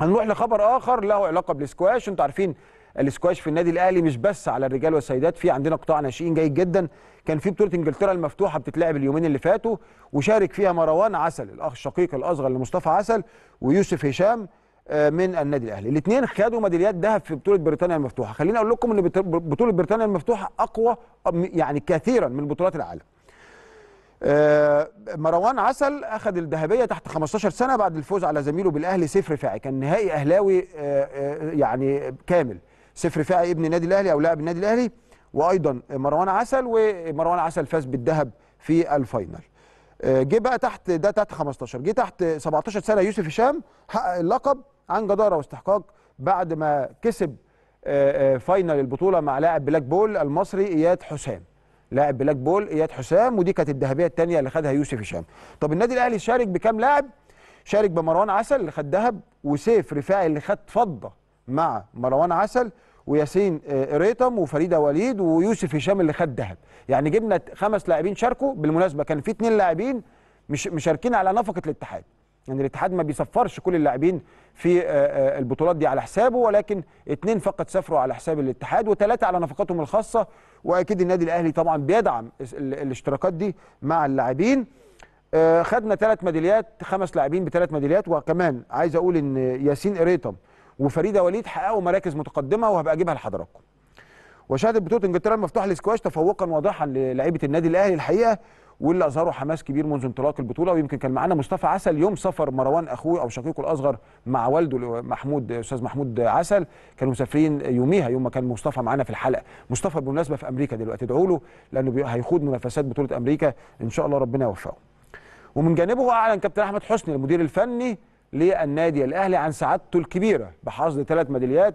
هنروح لخبر اخر له علاقه بالسكواش انتوا عارفين الاسكواش في النادي الاهلي مش بس على الرجال والسيدات في عندنا قطاع ناشئين جيد جدا كان في بطوله انجلترا المفتوحه بتتلعب اليومين اللي فاتوا وشارك فيها مروان عسل الاخ الشقيق الاصغر لمصطفى عسل ويوسف هشام آه، من النادي الاهلي الاثنين خدوا ميداليات ذهب في بطوله بريطانيا المفتوحه خليني اقول لكم ان بطوله بريطانيا المفتوحه اقوى يعني كثيرا من بطولات العالم آه، مروان عسل اخذ الذهبيه تحت 15 سنه بعد الفوز على زميله بالاهلي صفر فاعي كان نهائي اهلاوي آه، آه، يعني كامل صفر فاعي ابن النادي الاهلي او لاعب النادي الاهلي وايضا مروان عسل ومروان عسل فاز بالذهب في الفاينل جه بقى تحت ده تحت 15 جه تحت 17 سنه يوسف هشام حقق اللقب عن جداره واستحقاق بعد ما كسب فاينل البطوله مع لاعب بلاك بول المصري اياد حسام لاعب بلاك بول اياد حسام ودي كانت الذهبيه الثانيه اللي خدها يوسف هشام طب النادي الاهلي شارك بكام لاعب شارك بمروان عسل اللي خد ذهب وسيف رفاعي اللي خد فضه مع مروان عسل وياسين آه، ريتم وفريده وليد ويوسف هشام اللي خد ذهب يعني جبنا خمس لاعبين شاركوا بالمناسبه كان في اثنين لاعبين مش مشاركين على نفقه الاتحاد يعني الاتحاد ما بيسفرش كل اللاعبين في آه، آه، البطولات دي على حسابه ولكن اثنين فقط سافروا على حساب الاتحاد وثلاثه على نفقاتهم الخاصه واكيد النادي الاهلي طبعا بيدعم الاشتراكات دي مع اللاعبين آه، خدنا ثلاث ميداليات خمس لاعبين بثلاث ميداليات وكمان عايز اقول ان ياسين قريطم وفريده وليد حققوا مراكز متقدمه وهبقى اجيبها لحضراتكم وشهدت بطوله انجلترا المفتوح للسكواش تفوقا واضحا للاعيبه النادي الاهلي الحقيقه واللي اظهروا حماس كبير منذ انطلاق البطوله ويمكن كان معانا مصطفى عسل يوم سفر مروان اخوه او شقيقه الاصغر مع والده محمود استاذ محمود عسل كانوا مسافرين يوميها يوم ما كان مصطفى معانا في الحلقه مصطفى بالمناسبه في امريكا دلوقتي ادعوا له لانه هيخوض منافسات بطوله امريكا ان شاء الله ربنا يوفقه ومن جانبه اعلن كابتن احمد حسني المدير الفني للنادي الاهلي عن سعادته الكبيره بحصد ثلاث ميداليات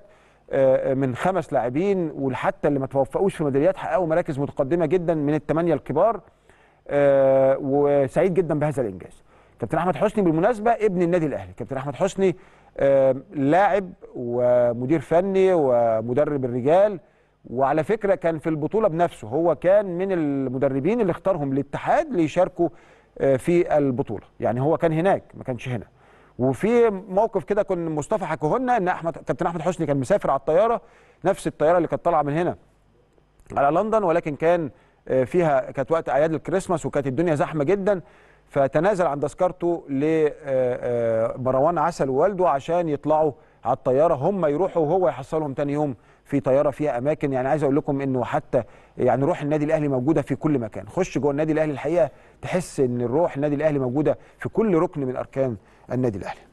آه، آه، من خمس لاعبين وحتى اللي ما توفقوش في ميداليات حققوا مراكز متقدمه جدا من الثمانيه الكبار آه، وسعيد جدا بهذا الانجاز. كابتن احمد حسني بالمناسبه ابن النادي الاهلي، كابتن احمد حسني لاعب ومدير فني ومدرب الرجال وعلى فكره كان في البطوله بنفسه هو كان من المدربين اللي اختارهم الاتحاد ليشاركوا في البطوله، يعني هو كان هناك ما كانش هنا. وفي موقف كده كان مصطفى حكوه لنا ان احمد كابتن احمد حسني كان مسافر على الطياره نفس الطياره اللي كانت طالعه من هنا على لندن ولكن كان آه، فيها كانت وقت اعياد الكريسماس وكانت الدنيا زحمه جدا فتنازل عن تذكرته آه، لمروان آه، عسل ووالده عشان يطلعوا على الطياره هم يروحوا وهو يحصلهم تاني يوم في طياره فيها اماكن يعني عايز اقول لكم انه حتى يعني روح النادي الاهلي موجوده في كل مكان خش جوه النادي الاهلي الحقيقه تحس ان الروح النادي الاهلي موجوده في كل ركن من اركان النادي الاهلي